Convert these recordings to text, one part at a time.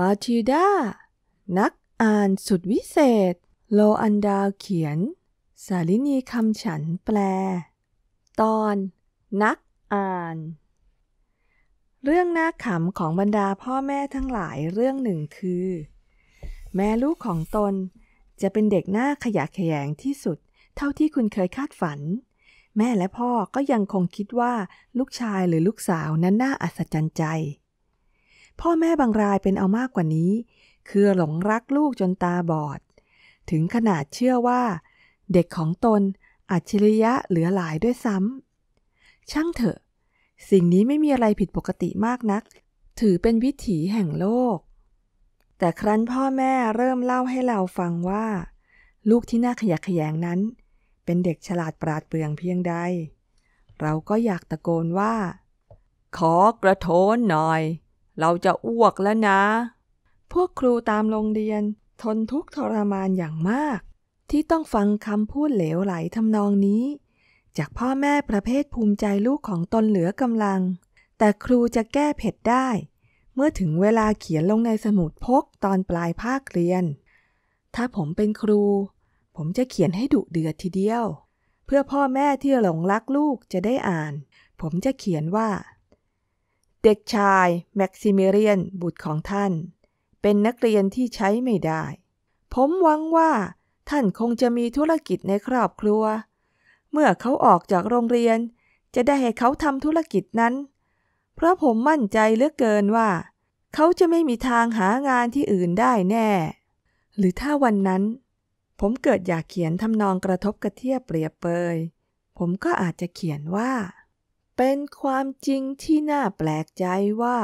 มาทิดานักอ่าน สุดวิเศษ โลอันดาเขียน สาลินีคำฉันแปล ตอน นักอ่าน เรื่องน่าขำของบรรดาพ่อแม่ทั้งหลายเรื่องหนึ่งคือ แม่ลูกของตน จะเป็นเด็กหน้าขยะแขยงที่สุด เท่าที่คุณเคยคาดฝัน แม่และพ่อก็ยังคงคิดว่า ลูกชายหรือลูกสาวนั้นน่าอัศจรรย์ใจพ่อแม่บางรายเป็นเอามากกว่านี้ คือหลงรักลูกจนตาบอด ถึงขนาดเชื่อว่า เด็กของตน อัจฉริยะเหลือหลายด้วยซ้ำช่างเถอะ สิ่งนี้ไม่มีอะไรผิดปกติมากนัก ถือเป็นวิถีแห่งโลก แต่ครั้นพ่อแม่เริ่มเล่าให้เราฟังว่า ลูกที่น่าขยะแขยงนั้น เป็นเด็กฉลาดปราดเปรื่องเพียงใด เราก็อยากตะโกนว่า ขอกระโทนหน่อยเราจะอ้วกแล้วนะ พวกครูตามโรงเรียน ทนทุกข์ทรมานอย่างมาก ที่ต้องฟังคำพูดเหลวไหลทำนองนี้ จากพ่อแม่ประเภทภูมิใจลูกของตนเหลือกำลัง แต่ครูจะแก้เผ็ดได้ เมื่อถึงเวลาเขียนลงในสมุดพกตอนปลายภาคเรียน ถ้าผมเป็นครู ผมจะเขียนให้ดุเดือดทีเดียว เพื่อพ่อแม่ที่หลงรักลูกจะได้อ่าน ผมจะเขียนว่าเด็กชายแม็กซิเมเรียนบุตรของท่าน เป็นนักเรียนที่ใช้ไม่ได้ ผมหวังว่าท่านคงจะมีธุรกิจในครอบครัว เมื่อเขาออกจากโรงเรียนจะได้ให้เขาทำธุรกิจนั้น เพราะผมมั่นใจเหลือเกินว่า เขาจะไม่มีทางหางานที่อื่นได้แน่ หรือถ้าวันนั้น ผมเกิดอยากเขียนทำนองกระทบกระเทียบเปรียบเปย ผมก็อาจจะเขียนว่าเป็นความจริงที่น่าแปลกใจว่า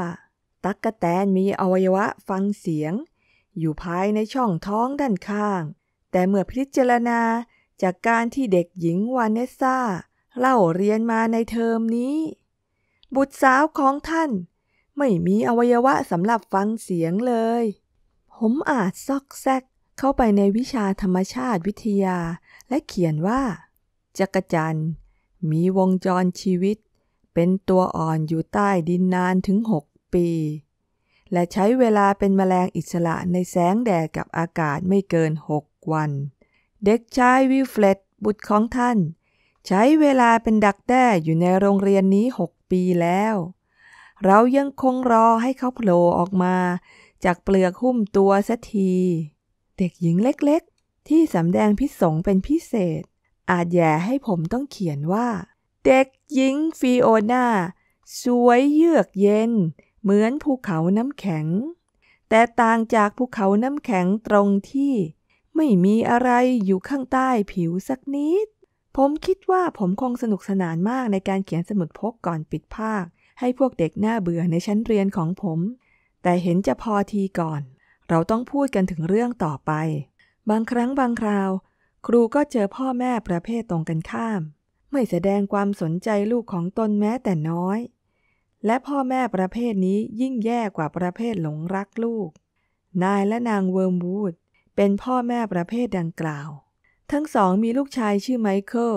ตั๊กแตนมีอวัยวะฟังเสียง อยู่ภายในช่องท้องด้านข้าง แต่เมื่อพิจารณาจากการที่เด็กหญิงวานเนสซาเล่าเรียนมาในเทอมนี้ บุตรสาวของท่าน ไม่มีอวัยวะสำหรับฟังเสียงเลย ผมอาจซอกแซกเข้าไปในวิชาธรรมชาติวิทยา และเขียนว่า จักรจันมีวงจรชีวิตเป็นตัวอ่อนอยู่ใต้ดินนานถึง 6 ปี และใช้เวลาเป็นแมลงอิสระในแสงแดดกับอากาศไม่เกิน 6 วัน เด็กชายวิลเฟลตบุตรของท่าน ใช้เวลาเป็นดักแด้อยู่ในโรงเรียนนี้ 6 ปีแล้ว เรายังคงรอให้เขาโผล่ออกมา จากเปลือกหุ้มตัวสักที เด็กหญิงเล็กๆ ที่สำแดงพิษสงเป็นพิเศษ อาจแย่ให้ผมต้องเขียนว่าเด็กหญิงฟิโอนาสวยเยือกเย็น เหมือนภูเขาน้ำแข็ง แต่ต่างจากภูเขาน้ำแข็งตรงที่ไม่มีอะไรอยู่ข้างใต้ผิวสักนิด ผมคิดว่าผมคงสนุกสนานมากในการเขียนสมุดพกก่อนปิดภาค ให้พวกเด็กหน้าเบื่อในชั้นเรียนของผม แต่เห็นจะพอทีก่อน เราต้องพูดกันถึงเรื่องต่อไป บางครั้งบางคราว ครูก็เจอพ่อแม่ประเภทตรงกันข้ามไม่แสดงความสนใจลูกของตนแม้แต่น้อย และพ่อแม่ประเภทนี้ยิ่งแย่กว่าประเภทหลงรักลูก นายและนางเวิร์มวูดเป็นพ่อแม่ประเภทดังกล่าว ทั้งสองมีลูกชายชื่อไมเคิล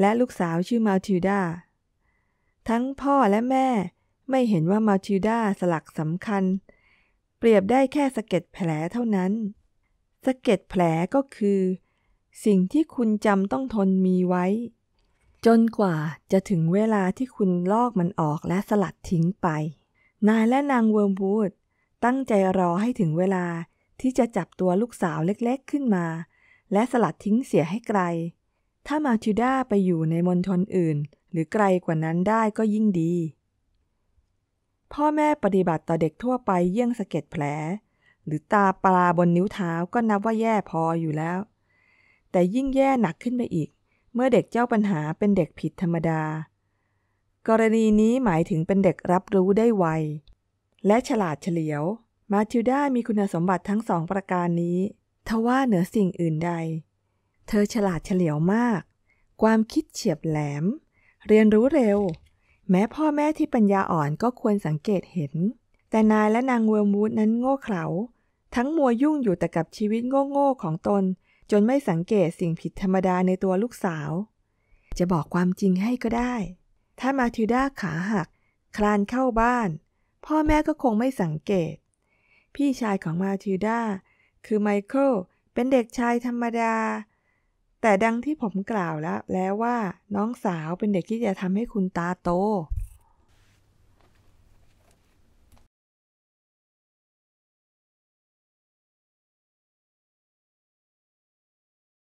และลูกสาวชื่อมาทิวดา ทั้งพ่อและแม่ไม่เห็นว่ามาทิวดาสลักสำคัญ เปรียบได้แค่สะเก็ดแผลเท่านั้น สะเก็ดแผลก็คือ สิ่งที่คุณจำต้องทนมีไว้จนกว่าจะถึงเวลาที่คุณลอกมันออกและสลัดทิ้งไป นายและนางเวิร์มวูด ตั้งใจรอให้ถึงเวลาที่จะจับตัวลูกสาวเล็กๆ ขึ้นมา และสลัดทิ้งเสียให้ไกล ถ้ามาทิด้าไปอยู่ในมณฑลอื่น หรือไกลกว่านั้นได้ก็ยิ่งดี พ่อแม่ปฏิบัติต่อเด็กทั่วไปเยี่ยงสะเก็ดแผล หรือตาปลาบนนิ้วเท้าก็นับว่าแย่พออยู่แล้ว แต่ยิ่งแย่หนักขึ้นไปอีกเมื่อเด็กเจ้าปัญหาเป็นเด็กผิดธรรมดา กรณีนี้หมายถึงเป็นเด็กรับรู้ได้ไวและฉลาดเฉลียว มาทิวด้ามีคุณสมบัติทั้งสองประการนี้ทว่าเหนือสิ่งอื่นใด เธอฉลาดเฉลียวมาก ความคิดเฉียบแหลม เรียนรู้เร็ว แม้พ่อแม่ที่ปัญญาอ่อนก็ควรสังเกตเห็น แต่นายและนางเวลมูดนั้นโง่เขลา ทั้งมัวยุ่งอยู่แต่กับชีวิตโง่ๆของตนจนไม่สังเกตสิ่งผิดธรรมดาในตัวลูกสาว จะบอกความจริงให้ก็ได้ ถ้ามาทิวด้าขาหัก คลานเข้าบ้าน พ่อแม่ก็คงไม่สังเกต พี่ชายของมาทิวด้าคือไมเคิลเป็นเด็กชายธรรมดา แต่ดังที่ผมกล่าวแล้ว แล้วว่าน้องสาวเป็นเด็กที่จะทำให้คุณตาโต